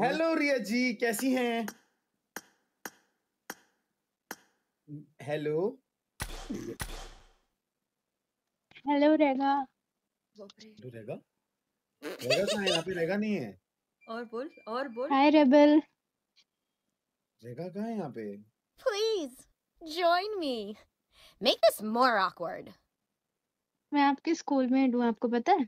Hello रिया जी कैसी हैं hello hello रेगा हेलो रेगा रेगा कहाँ है यहाँ पे रेगा नहीं है और बोल और बोल हाय रेबल रेगा कहाँ है यहाँ पे please join me make this more awkward मैं आपके स्कूल में हूँ आपको पता है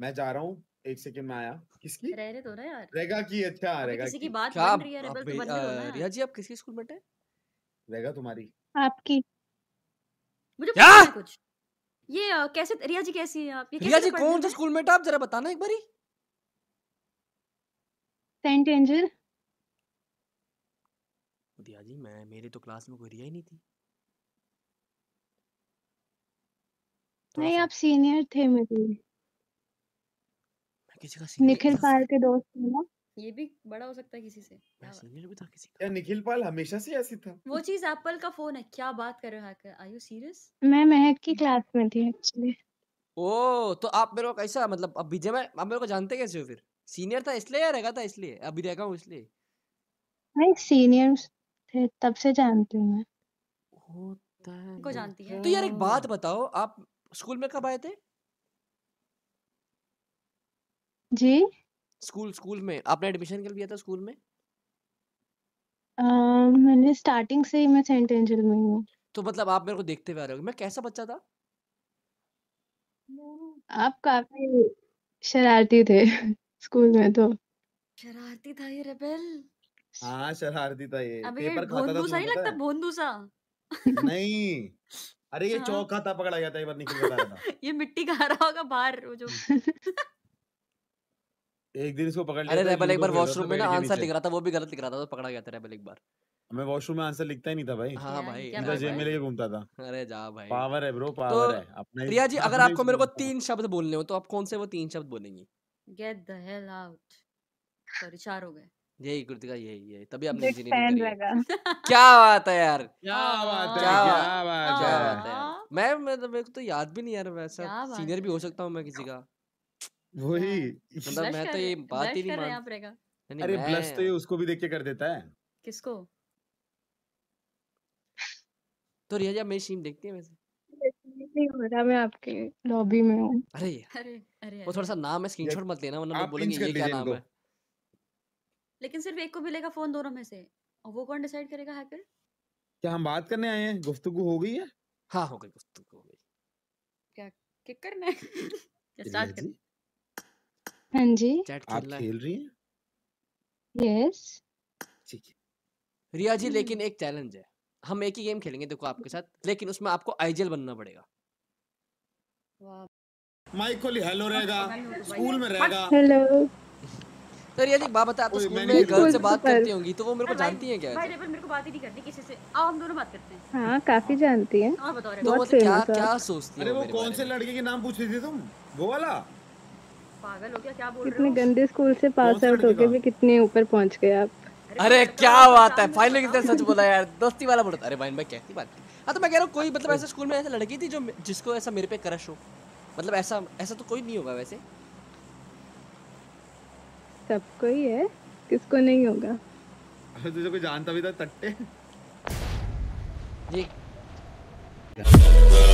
मैं जा रहा हूँ एक सेकंड में आया किसकी रह रहे तो ना यार रेगा की अच्छा रेगा किसी की बात बन रही है रेबल तो बंद रही हो रिया जी आप किसकी स्कूल में बैठे रेगा तुम्हारी आपकी मुझे क्या कुछ ये कैसे रिया जी कैसी है आप ये रिया जी कौन सा स्कूल में आप जरा बताना एक बारी सेंट एंजल रिया जी मैं मेरे तो क्लास में कोई रिया ही नहीं थी तो नहीं आप सीनियर थे मेरे किसी का सीन निखिल पाल के दोस्त थे ना ये भी बड़ा हो सकता है किसी से भी था तो किसी का निखिल पाल हमेशा से ऐसे था वो चीज एप्पल का फोन है क्या बात कर रहे हो आर यू सीरियस मैं महक की क्लास में थी एक्चुअली ओ तो आप मेरे को कैसा मतलब अब विजय मैं आप मेरे को जानते कैसे हो फिर सीनियर था इसलिए या रहेगा था इसलिए अभी रहेगा हूँ इसलिए नहीं सीनियर थे तब से जानती हूँ मैं होता है को जानती है तो यार एक बात बताओ आप स्कूल में कब आए थे जी? स्कूल स्कूल में आपने एडमिशन कर लिया था स्कूल में? आ, मैंने स्टार्टिंग से ही मैं सेंट एंजल में हूँ। तो मतलब आप मेरे को देखते हुए आ रहे हो मैं कैसा बच्चा था? आप काफ़ी शरारती थे स्कूल में तो। शरारती था ये रेबेल। हाँ, शरारती था ये। अबे पेपर खाता था भोंदू सा तुम्हें लगता है? भोंदू सा? नहीं। अरे ये हाँ। चौक खाता पकड़ा गया था एक बार निकल बता रहा था। ये मिट्टी खा रहा होगा बाहर वो जो एक दिन इसको पकड़ लिया अरे रेबल एक बार वॉशरूम में ना आंसर लिख रहा था वो भी गलत लिख रहा था तो पकड़ा गया था रेबल एक बार मैं वॉशरूम में आंसर लिखता ही नहीं था भाई हाँ, हाँ भाई इनका जेब में लेके घूमता था अरे जा भाई पावर है ब्रो तो पावर है अपना प्रिया जी अगर आपको मेरे को तीन शब्द बोलने हो तो आप कौन से वो तीन शब्द बोलेंगी get the hell out sorry चार हो गए यही कृतिका यही यही तभी आपने इंजीनियरिंग क्या बात है यार क्या हाँ। बात है क्या बात है मैं मैं तो, तो याद भी नहीं यार वैसा सीनियर भी हो सकता हूँ मैं किसी का वही हाँ, मतलब मैं तो ये बात ही नहीं मान अरे ब्लश तो ये उसको भी देख के कर देता है किसको तो रियाजा मेरी स्ट्रीम देखती है वैसे नहीं हो मैं आपके लॉबी में अरे अरे अरे वो थोड़ा सा नाम है स्क्रीनशॉट मत लेना वरना बोलेंगे ये क्या नाम है लेकिन सिर्फ एक को मिलेगा फोन दोनों में से और वो कौन डिसाइड करेगा हैकर क्या हम बात करने आए हैं हो गई है हाँ हो गई हो गई क्या करना है हाँ जी चैट आप खेल रही हैं यस ठीक है रिया जी लेकिन हम्म। एक चैलेंज है हम एक ही गेम खेलेंगे देखो आपके साथ लेकिन उसमें आपको आइजल बनना पड़ेगा माइक खोली हेलो हाँ, रहेगा स्कूल में रहेगा हाँ। हेलो तो रिया जी बात बता आप तो स्कूल में गर्ल से बात करती होंगी तो वो मेरे को जानती हैं क्या भाई रेबल मेरे को बात ही नहीं करती किसी से आओ हम दोनों बात करते हैं हां काफी जानती हैं और बताओ तो, तो क्या क्या सोचती हो अरे वो कौन से लड़के के नाम पूछ रही थी तुम वो वाला पागल हो गया क्या बोल कितने गंदे स्कूल से पास आउट होके भी कितने ऊपर पहुंच गए आप अरे क्या बात है फाइनली कितने सच बोला यार दोस्ती वाला बोलता अरे भाई भाई कैसी बात हाँ तो मैं कह रहा हूँ कोई मतलब ऐसे स्कूल में ऐसा लड़की थी जो जिसको ऐसा मेरे पे क्रश हो मतलब ऐसा ऐसा तो कोई नहीं होगा वैसे सब कोई है किसको नहीं होगा अरे तुझे कोई जानता भी था तट्टे ये